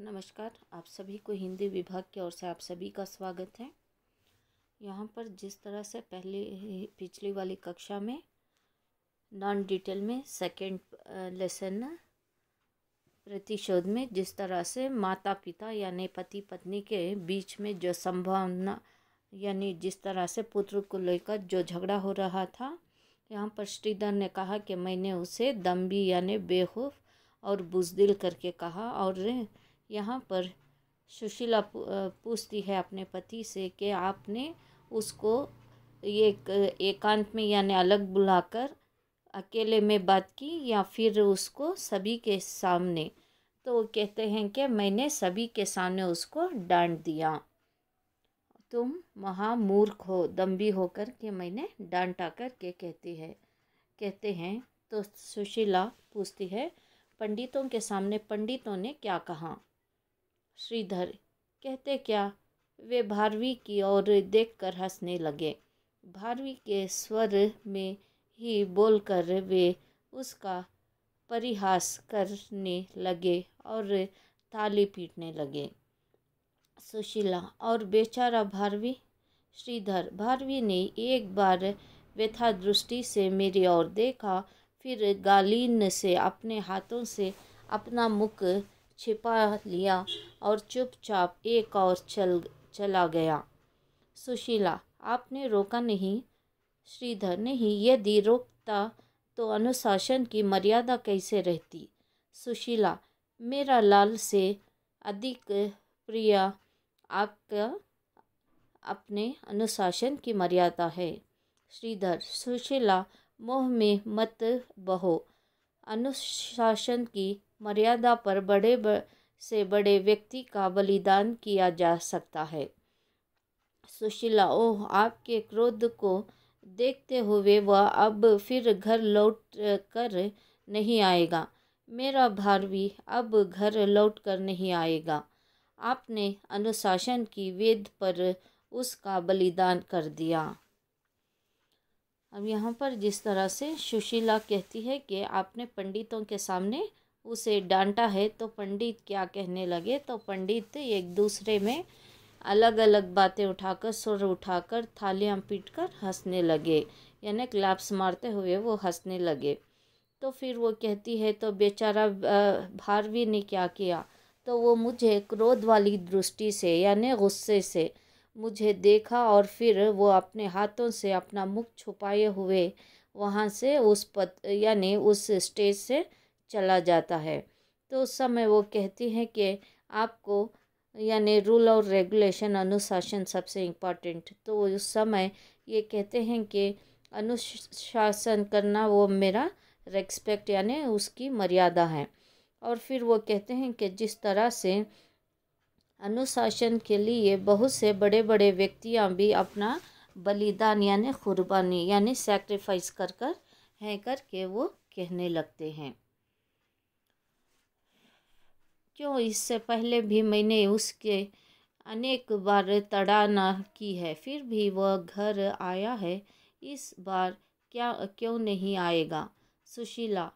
नमस्कार आप सभी को हिंदी विभाग की ओर से आप सभी का स्वागत है यहाँ पर जिस तरह से पहले पिछली वाली कक्षा में नॉन डिटेल में सेकेंड लेसन प्रतिशोध में जिस तरह से माता पिता यानी पति पत्नी के बीच में जो संभावना यानी जिस तरह से पुत्र को लेकर जो झगड़ा हो रहा था यहाँ पर श्रीधर ने कहा कि मैंने उसे दम्बी यानी बेहूफ और बुजदिल करके कहा और यहाँ पर सुशीला पूछती है अपने पति से कि आपने उसको ये एक, एकांत में यानी अलग बुलाकर अकेले में बात की या फिर उसको सभी के सामने तो वो कहते हैं कि मैंने सभी के सामने उसको डांट दिया तुम महामूर्ख हो दम्भी होकर के मैंने डांटा कर के कहती है कहते हैं तो सुशीला पूछती है पंडितों के सामने पंडितों ने क्या कहा श्रीधर कहते क्या वे भारवी की ओर देखकर हंसने लगे भारवी के स्वर में ही बोलकर वे उसका परिहास करने लगे और थाली पीटने लगे सुशीला और बेचारा भारवी श्रीधर भारवी ने एक बार व्यथा दृष्टि से मेरी ओर देखा फिर गालीन से अपने हाथों से अपना मुख छिपा लिया और चुपचाप एक और चल चला गया सुशीला आपने रोका नहीं श्रीधर नहीं यदि रोकता तो अनुशासन की मर्यादा कैसे रहती सुशीला मेरा लाल से अधिक प्रिय आपका अपने अनुशासन की मर्यादा है श्रीधर सुशीला मोह में मत बहो अनुशासन की मर्यादा पर बड़े ब, से बड़े व्यक्ति का बलिदान किया जा सकता है सुशीला ओह आपके क्रोध को देखते हुए वह अब फिर घर लौट कर नहीं आएगा मेरा भी अब घर लौट कर नहीं आएगा आपने अनुशासन की वेद पर उसका बलिदान कर दिया अब यहाँ पर जिस तरह से सुशीला कहती है कि आपने पंडितों के सामने उसे डांटा है तो पंडित क्या कहने लगे तो पंडित एक दूसरे में अलग अलग बातें उठाकर सुर उठाकर थालियाँ पीट कर हंसने लगे यानी क्लैप्स मारते हुए वो हंसने लगे तो फिर वो कहती है तो बेचारा भारवी ने क्या किया तो वो मुझे क्रोध वाली दृष्टि से यानि गुस्से से मुझे देखा और फिर वो अपने हाथों से अपना मुख छुपाए हुए वहाँ से उस पत यानी उस स्टेज से चला जाता है तो उस समय वो कहती हैं कि आपको यानी रूल और रेगुलेशन अनुशासन सबसे इम्पॉर्टेंट तो उस समय ये कहते हैं कि अनुशासन करना वो मेरा रेस्पेक्ट यानी उसकी मर्यादा है और फिर वो कहते हैं कि जिस तरह से अनुशासन के लिए बहुत से बड़े बड़े व्यक्तियाँ भी अपना बलिदान यानी कुर्बानी यानी सेक्रीफाइस कर कर हैं करके वो कहने लगते हैं क्यों इससे पहले भी मैंने उसके अनेक बार तड़ाना की है फिर भी वह घर आया है इस बार क्या क्यों नहीं आएगा सुशीला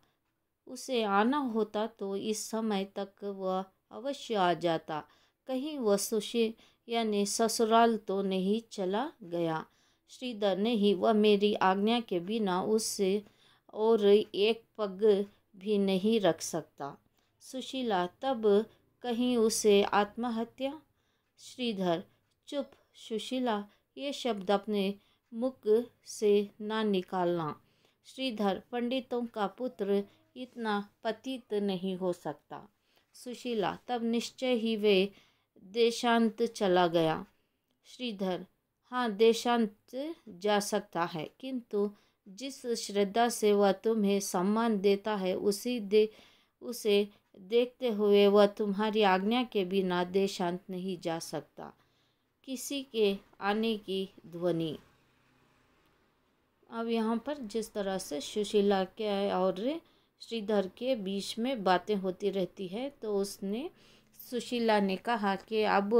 उसे आना होता तो इस समय तक वह अवश्य आ जाता कहीं वह सुशी यानी ससुराल तो नहीं चला गया श्रीधर नहीं वह मेरी आज्ञा के बिना उससे और एक पग भी नहीं रख सकता सुशीला तब कहीं उसे आत्महत्या श्रीधर चुप सुशीला ये शब्द अपने मुख से ना निकालना श्रीधर पंडितों का पुत्र इतना पतित नहीं हो सकता सुशीला तब निश्चय ही वे देशांत चला गया श्रीधर हाँ देशांत जा सकता है किंतु जिस श्रद्धा से वह तुम्हें सम्मान देता है उसी दे उसे देखते हुए वह तुम्हारी आज्ञा के बिना देशांत नहीं जा सकता किसी के आने की ध्वनि अब यहाँ पर जिस तरह से सुशीला के और श्रीधर के बीच में बातें होती रहती है तो उसने सुशीला ने कहा कि अब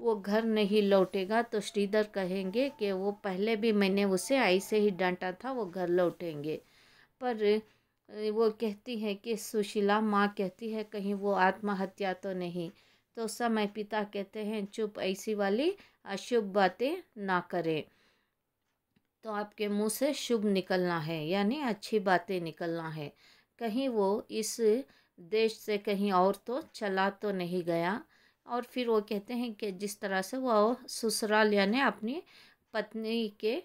वो घर नहीं लौटेगा तो श्रीधर कहेंगे कि वो पहले भी मैंने उसे ऐसे ही डांटा था वो घर लौटेंगे पर वो कहती है कि सुशीला माँ कहती है कहीं वो आत्महत्या तो नहीं तो समय पिता कहते हैं चुप ऐसी वाली अशुभ बातें ना करें तो आपके मुंह से शुभ निकलना है यानी अच्छी बातें निकलना है कहीं वो इस देश से कहीं और तो चला तो नहीं गया और फिर वो कहते हैं कि जिस तरह से वो ससुराल यानी अपनी पत्नी के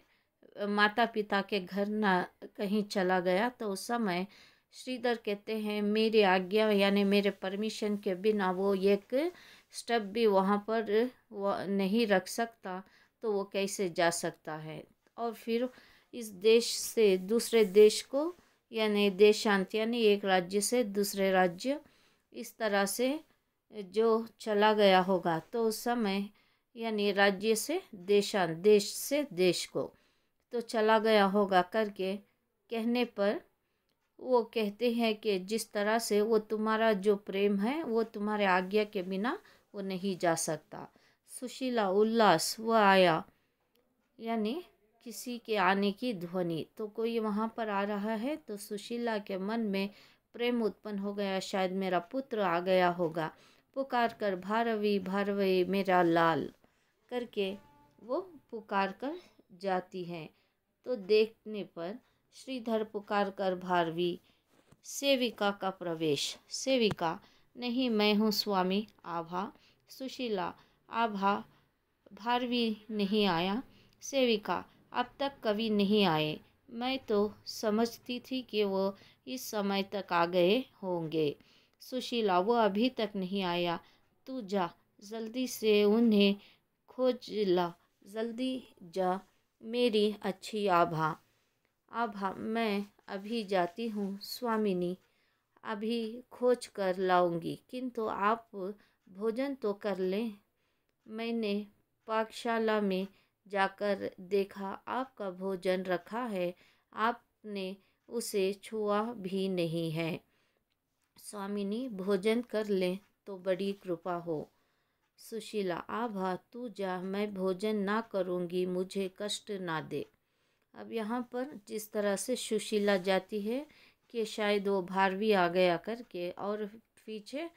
माता पिता के घर ना कहीं चला गया तो उस समय श्रीधर कहते हैं मेरी आज्ञा यानी मेरे परमिशन के बिना वो एक स्टेप भी वहाँ पर वो नहीं रख सकता तो वो कैसे जा सकता है और फिर इस देश से दूसरे देश को यानी देशांत यानी एक राज्य से दूसरे राज्य इस तरह से जो चला गया होगा तो उस समय यानी राज्य से देशांत देश से देश को तो चला गया होगा करके कहने पर वो कहते हैं कि जिस तरह से वो तुम्हारा जो प्रेम है वो तुम्हारे आज्ञा के बिना वो नहीं जा सकता सुशीला उल्लास वह आया यानी किसी के आने की ध्वनि तो कोई वहाँ पर आ रहा है तो सुशीला के मन में प्रेम उत्पन्न हो गया शायद मेरा पुत्र आ गया होगा पुकार कर भारवी भारवी मेरा लाल करके वो पुकार कर जाती हैं तो देखने पर श्रीधर पुकार कर भारवी सेविका का प्रवेश सेविका नहीं मैं हूँ स्वामी आभा सुशीला आभा भारवी नहीं आया सेविका अब तक कभी नहीं आए मैं तो समझती थी कि वो इस समय तक आ गए होंगे सुशीला वो अभी तक नहीं आया तू जा जल्दी से उन्हें खोज ला जल्दी जा मेरी अच्छी आभा आभा मैं अभी जाती हूँ स्वामिनी अभी खोज कर लाऊंगी किंतु आप भोजन तो कर लें मैंने पाकशाला में जाकर देखा आपका भोजन रखा है आपने उसे छुआ भी नहीं है स्वामिनी भोजन कर लें तो बड़ी कृपा हो सुशीला आभा तू जा मैं भोजन ना करूँगी मुझे कष्ट ना दे अब यहाँ पर जिस तरह से सुशीला जाती है कि शायद वो भारवी आ गया करके और पीछे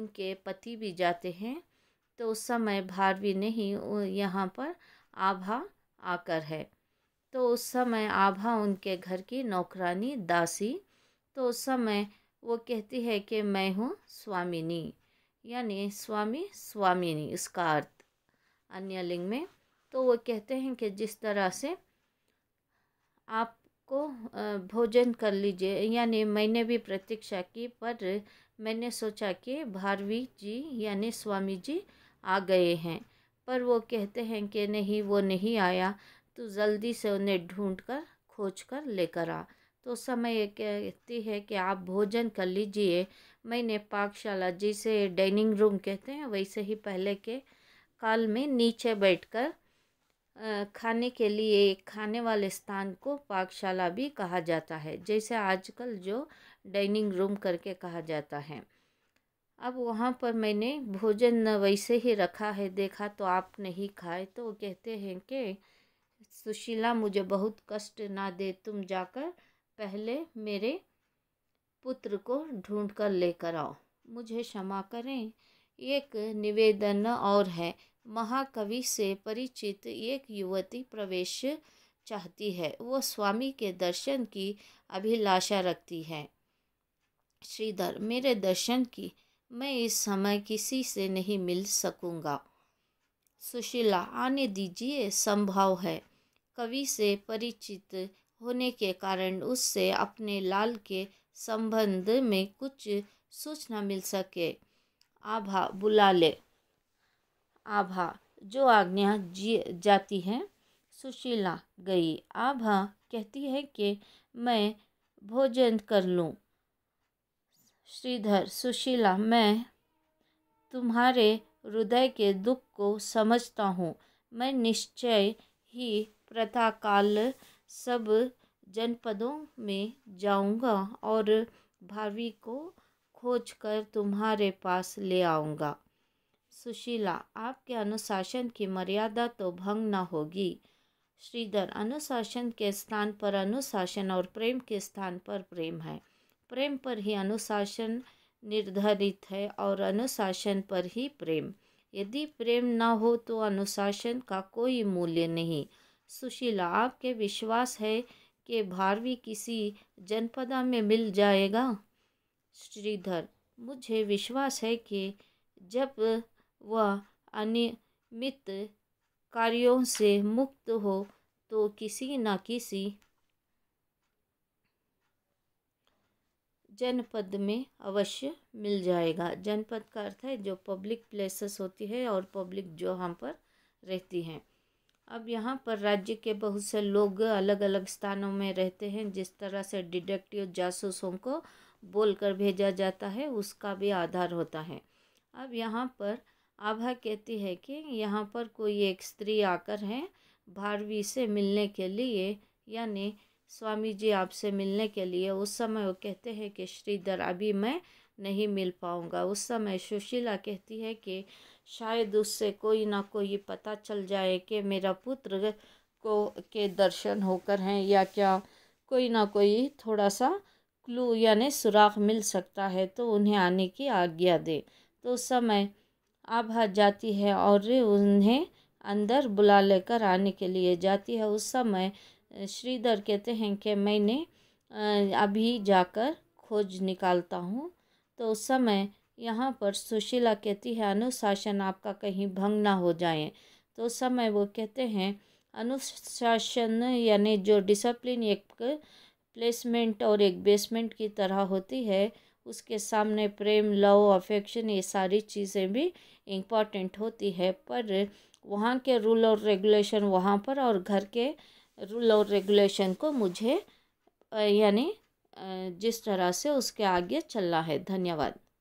उनके पति भी जाते हैं तो उस समय भारवी नहीं यहाँ पर आभा आकर है तो उस समय आभा उनके घर की नौकरानी दासी तो उस समय वो कहती है कि मैं हूँ स्वामिनी यानी स्वामी स्वामिनी इसका अर्थ अन्य लिंग में तो वो कहते हैं कि जिस तरह से आपको भोजन कर लीजिए यानी मैंने भी प्रतीक्षा की पर मैंने सोचा कि भारवी जी यानी स्वामी जी आ गए हैं पर वो कहते हैं कि नहीं वो नहीं आया तो जल्दी से उन्हें ढूंढ कर खोज कर लेकर आ तो समय ये कहती है कि आप भोजन कर लीजिए मैंने पाकशाला जिसे डाइनिंग रूम कहते हैं वैसे ही पहले के काल में नीचे बैठकर खाने के लिए खाने वाले स्थान को पाकशाला भी कहा जाता है जैसे आजकल जो डाइनिंग रूम करके कहा जाता है अब वहाँ पर मैंने भोजन वैसे ही रखा है देखा तो आप नहीं खाए तो वो कहते हैं कि सुशीला मुझे बहुत कष्ट ना दे तुम जाकर पहले मेरे पुत्र को ढूंढ कर लेकर आओ मुझे क्षमा करें एक निवेदन और है महाकवि से परिचित एक युवती प्रवेश चाहती है वो स्वामी के दर्शन की अभिलाषा रखती है श्रीधर मेरे दर्शन की मैं इस समय किसी से नहीं मिल सकूँगा सुशीला आने दीजिए संभव है कवि से परिचित होने के कारण उससे अपने लाल के संबंध में कुछ सूचना मिल सके आभा बुला ले आभा जो आज्ञा जी जाती है सुशीला गई आभा कहती है कि मैं भोजन कर लूँ श्रीधर सुशीला मैं तुम्हारे हृदय के दुख को समझता हूँ मैं निश्चय ही प्रथाकाल सब जनपदों में जाऊंगा और भावी को खोज कर तुम्हारे पास ले आऊँगा सुशीला आपके अनुशासन की मर्यादा तो भंग न होगी श्रीधर अनुशासन के स्थान पर अनुशासन और प्रेम के स्थान पर प्रेम है प्रेम पर ही अनुशासन निर्धारित है और अनुशासन पर ही प्रेम यदि प्रेम न हो तो अनुशासन का कोई मूल्य नहीं सुशीला आपके विश्वास है के भारवी किसी जनपदा में मिल जाएगा श्रीधर मुझे विश्वास है कि जब वह अनियमित कार्यों से मुक्त हो तो किसी न किसी जनपद में अवश्य मिल जाएगा जनपद का अर्थ है जो पब्लिक प्लेसेस होती है और पब्लिक जो हम पर रहती हैं अब यहाँ पर राज्य के बहुत से लोग अलग अलग स्थानों में रहते हैं जिस तरह से डिटेक्टिव जासूसों को बोल कर भेजा जाता है उसका भी आधार होता है अब यहाँ पर आभा कहती है कि यहाँ पर कोई एक स्त्री आकर है भारवी से मिलने के लिए यानी स्वामी जी आपसे मिलने के लिए उस समय वो कहते हैं कि श्रीधर अभी मैं नहीं मिल पाऊँगा उस समय सुशीला कहती है कि शायद उससे कोई ना कोई पता चल जाए कि मेरा पुत्र को के दर्शन होकर हैं या क्या कोई ना कोई थोड़ा सा क्लू यानी सुराख मिल सकता है तो उन्हें आने की आज्ञा दे तो समय आभा जाती है और उन्हें अंदर बुला लेकर आने के लिए जाती है उस समय श्रीधर कहते हैं कि मैंने अभी जाकर खोज निकालता हूँ तो उस समय यहाँ पर सुशीला कहती है अनुशासन आपका कहीं भंग ना हो जाए तो उस समय वो कहते हैं अनुशासन यानी जो डिसिप्लिन एक प्लेसमेंट और एक बेसमेंट की तरह होती है उसके सामने प्रेम लव अफेक्शन ये सारी चीज़ें भी इम्पॉर्टेंट होती है पर वहाँ के रूल और रेगुलेशन वहाँ पर और घर के रूल और रेगुलेशन को मुझे यानी जिस तरह से उसके आगे चलना है धन्यवाद